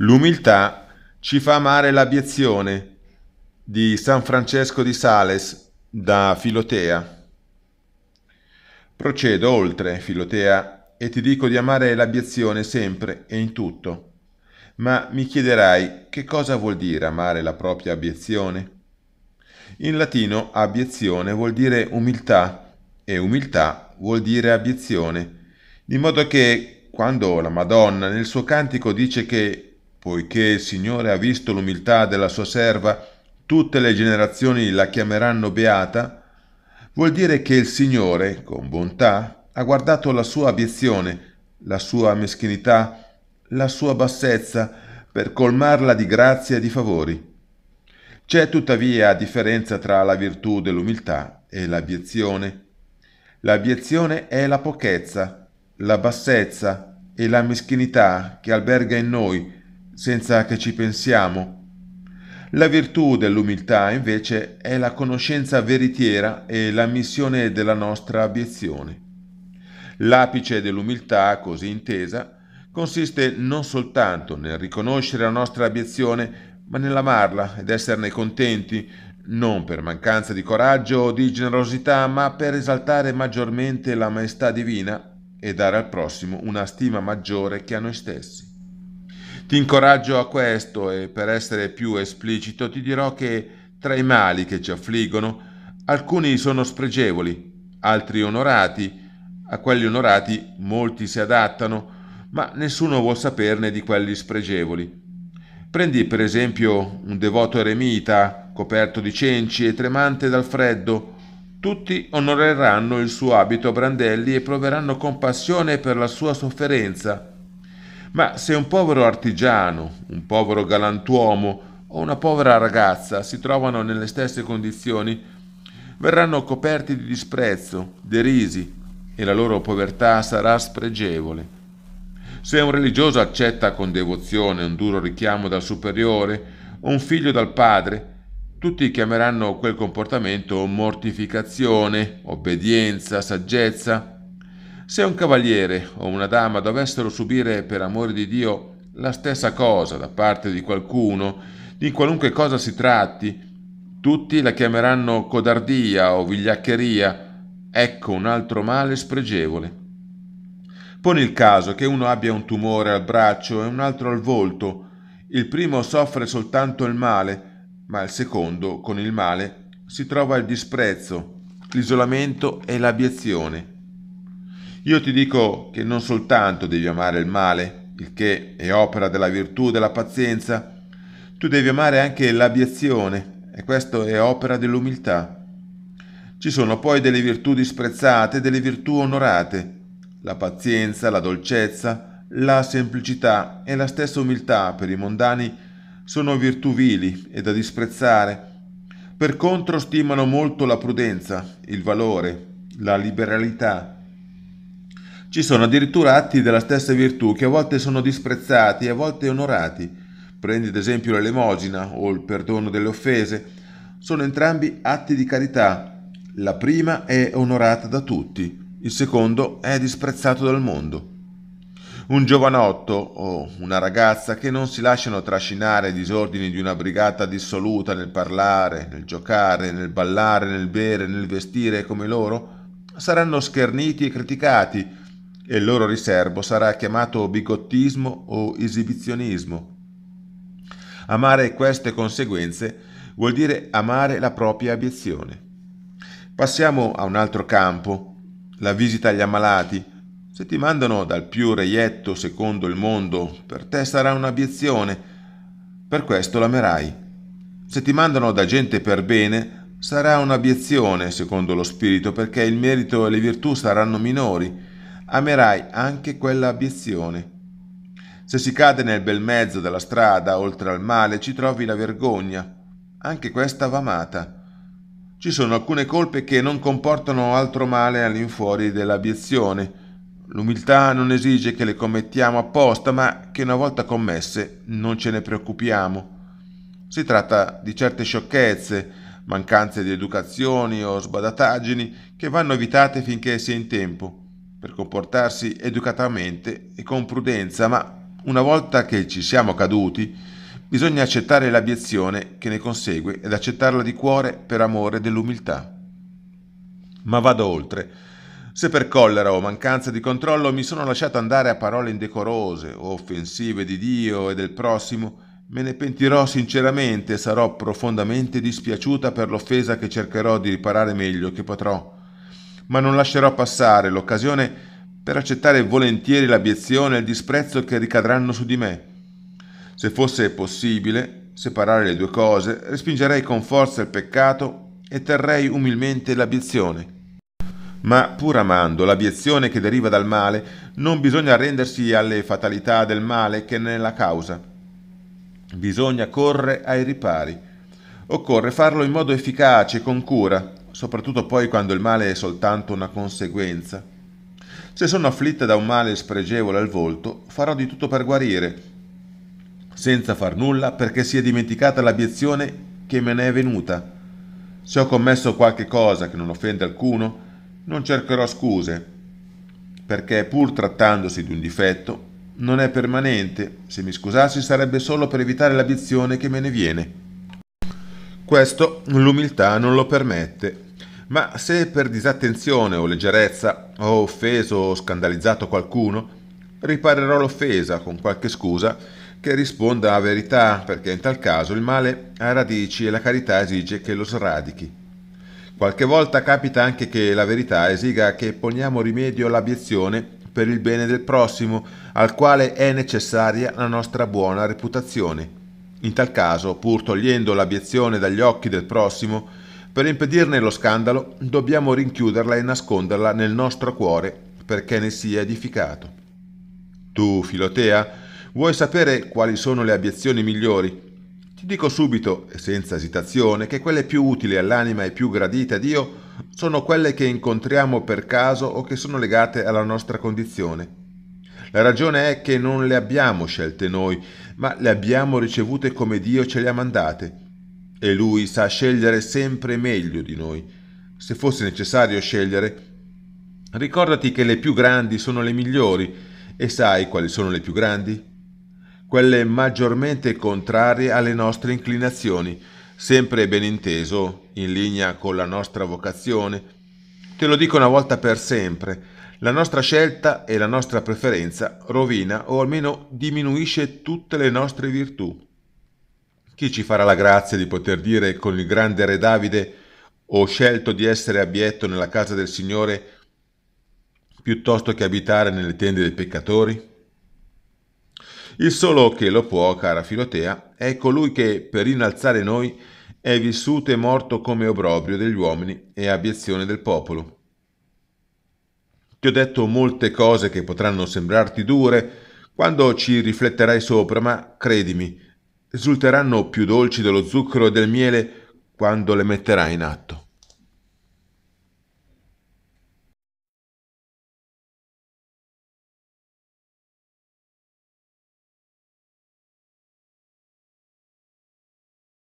L'umiltà ci fa amare l'abiezione di San Francesco di Sales da Filotea. Procedo oltre, Filotea, e ti dico di amare l'abiezione sempre e in tutto. Ma mi chiederai che cosa vuol dire amare la propria abiezione? In latino abiezione vuol dire umiltà e umiltà vuol dire abiezione, di modo che quando la Madonna nel suo cantico dice che Poiché il Signore ha visto l'umiltà della sua serva, tutte le generazioni la chiameranno beata, vuol dire che il Signore, con bontà, ha guardato la sua abiezione, la sua meschinità, la sua bassezza, per colmarla di grazia e di favori. C'è tuttavia differenza tra la virtù dell'umiltà e l'abiezione. L'abiezione è la pochezza, la bassezza e la meschinità che alberga in noi, senza che ci pensiamo. La virtù dell'umiltà invece è la conoscenza veritiera e l'ammissione della nostra abiezione. L'apice dell'umiltà, così intesa, consiste non soltanto nel riconoscere la nostra abiezione, ma nell'amarla ed esserne contenti, non per mancanza di coraggio o di generosità, ma per esaltare maggiormente la maestà divina e dare al prossimo una stima maggiore che a noi stessi. Ti incoraggio a questo e per essere più esplicito ti dirò che tra i mali che ci affliggono alcuni sono spregevoli, altri onorati, a quelli onorati molti si adattano, ma nessuno vuol saperne di quelli spregevoli. Prendi per esempio un devoto eremita, coperto di cenci e tremante dal freddo, tutti onoreranno il suo abito a brandelli e proveranno compassione per la sua sofferenza. Ma se un povero artigiano, un povero galantuomo o una povera ragazza si trovano nelle stesse condizioni, verranno coperti di disprezzo, derisi e la loro povertà sarà spregevole. Se un religioso accetta con devozione un duro richiamo dal superiore o un figlio dal padre, tutti chiameranno quel comportamento mortificazione, obbedienza, saggezza se un cavaliere o una dama dovessero subire, per amore di Dio, la stessa cosa da parte di qualcuno, di qualunque cosa si tratti, tutti la chiameranno codardia o vigliaccheria. Ecco un altro male spregevole. Poni il caso che uno abbia un tumore al braccio e un altro al volto. Il primo soffre soltanto il male, ma il secondo, con il male, si trova il disprezzo, l'isolamento e l'abiezione. Io ti dico che non soltanto devi amare il male, il che è opera della virtù e della pazienza, tu devi amare anche l'abiezione, e questo è opera dell'umiltà. Ci sono poi delle virtù disprezzate e delle virtù onorate, la pazienza, la dolcezza, la semplicità e la stessa umiltà per i mondani sono virtù vili e da disprezzare. Per contro stimano molto la prudenza, il valore, la liberalità, ci sono addirittura atti della stessa virtù che a volte sono disprezzati e a volte onorati. Prendi ad esempio l'elemosina o il perdono delle offese. Sono entrambi atti di carità. La prima è onorata da tutti, il secondo è disprezzato dal mondo. Un giovanotto o una ragazza che non si lasciano trascinare ai disordini di una brigata dissoluta nel parlare, nel giocare, nel ballare, nel bere, nel vestire come loro, saranno scherniti e criticati, e il loro riservo sarà chiamato bigottismo o esibizionismo. Amare queste conseguenze vuol dire amare la propria abiezione. Passiamo a un altro campo, la visita agli ammalati. Se ti mandano dal più reietto secondo il mondo, per te sarà un'abiezione, per questo l'amerai. Se ti mandano da gente per bene, sarà un'abiezione secondo lo spirito, perché il merito e le virtù saranno minori amerai anche quella abiezione. Se si cade nel bel mezzo della strada, oltre al male, ci trovi la vergogna. Anche questa va amata. Ci sono alcune colpe che non comportano altro male all'infuori dell'abiezione. L'umiltà non esige che le commettiamo apposta, ma che una volta commesse non ce ne preoccupiamo. Si tratta di certe sciocchezze, mancanze di educazioni o sbadataggini che vanno evitate finché si è in tempo per comportarsi educatamente e con prudenza, ma una volta che ci siamo caduti, bisogna accettare l'abiezione che ne consegue ed accettarla di cuore per amore dell'umiltà. Ma vado oltre. Se per collera o mancanza di controllo mi sono lasciato andare a parole indecorose o offensive di Dio e del prossimo, me ne pentirò sinceramente e sarò profondamente dispiaciuta per l'offesa che cercherò di riparare meglio che potrò ma non lascerò passare l'occasione per accettare volentieri l'abiezione e il disprezzo che ricadranno su di me. Se fosse possibile separare le due cose, respingerei con forza il peccato e terrei umilmente l'abiezione. Ma pur amando l'abiezione che deriva dal male, non bisogna arrendersi alle fatalità del male che ne è la causa. Bisogna correre ai ripari. Occorre farlo in modo efficace, con cura, soprattutto poi quando il male è soltanto una conseguenza. Se sono afflitta da un male spregevole al volto, farò di tutto per guarire, senza far nulla perché sia dimenticata l'abiezione che me ne è venuta. Se ho commesso qualche cosa che non offende alcuno, non cercherò scuse, perché pur trattandosi di un difetto, non è permanente, se mi scusassi sarebbe solo per evitare l'abiezione che me ne viene. Questo l'umiltà non lo permette ma se per disattenzione o leggerezza ho offeso o scandalizzato qualcuno, riparerò l'offesa con qualche scusa che risponda a verità, perché in tal caso il male ha radici e la carità esige che lo sradichi. Qualche volta capita anche che la verità esiga che poniamo rimedio all'abiezione per il bene del prossimo, al quale è necessaria la nostra buona reputazione. In tal caso, pur togliendo l'abiezione dagli occhi del prossimo, per impedirne lo scandalo dobbiamo rinchiuderla e nasconderla nel nostro cuore perché ne sia edificato. Tu, Filotea, vuoi sapere quali sono le abiezioni migliori? Ti dico subito e senza esitazione che quelle più utili all'anima e più gradite a Dio sono quelle che incontriamo per caso o che sono legate alla nostra condizione. La ragione è che non le abbiamo scelte noi, ma le abbiamo ricevute come Dio ce le ha mandate e lui sa scegliere sempre meglio di noi. Se fosse necessario scegliere, ricordati che le più grandi sono le migliori. E sai quali sono le più grandi? Quelle maggiormente contrarie alle nostre inclinazioni, sempre ben inteso, in linea con la nostra vocazione. Te lo dico una volta per sempre, la nostra scelta e la nostra preferenza rovina o almeno diminuisce tutte le nostre virtù. Chi ci farà la grazia di poter dire con il grande re Davide ho scelto di essere abietto nella casa del Signore piuttosto che abitare nelle tende dei peccatori? Il solo che lo può, cara Filotea, è colui che, per innalzare noi, è vissuto e morto come obbrobrio degli uomini e abiezione del popolo. Ti ho detto molte cose che potranno sembrarti dure quando ci rifletterai sopra, ma credimi, risulteranno più dolci dello zucchero e del miele quando le metterai in atto.